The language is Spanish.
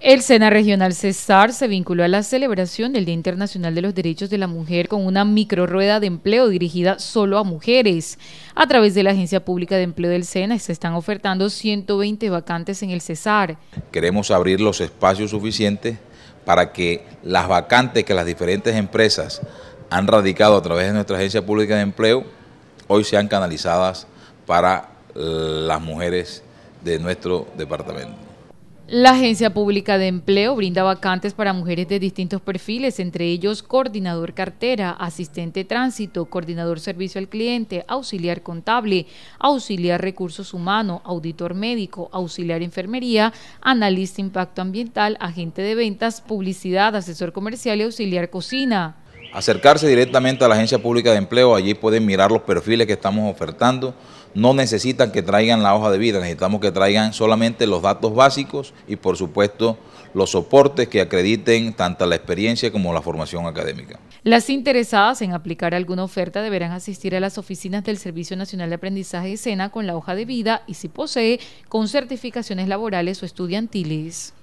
El Sena Regional Cesar se vinculó a la celebración del Día Internacional de los Derechos de la Mujer con una microrueda de empleo dirigida solo a mujeres. A través de la Agencia Pública de Empleo del Sena se están ofertando 120 vacantes en el Cesar. Queremos abrir los espacios suficientes para que las vacantes que las diferentes empresas han radicado a través de nuestra Agencia Pública de Empleo hoy sean canalizadas para las mujeres de nuestro departamento. La Agencia Pública de Empleo brinda vacantes para mujeres de distintos perfiles, entre ellos coordinador cartera, asistente tránsito, coordinador servicio al cliente, auxiliar contable, auxiliar recursos humanos, auditor médico, auxiliar enfermería, analista impacto ambiental, agente de ventas, publicidad, asesor comercial y auxiliar cocina acercarse directamente a la Agencia Pública de Empleo, allí pueden mirar los perfiles que estamos ofertando. No necesitan que traigan la hoja de vida, necesitamos que traigan solamente los datos básicos y por supuesto los soportes que acrediten tanto la experiencia como la formación académica. Las interesadas en aplicar alguna oferta deberán asistir a las oficinas del Servicio Nacional de Aprendizaje y SENA con la hoja de vida y si posee con certificaciones laborales o estudiantiles.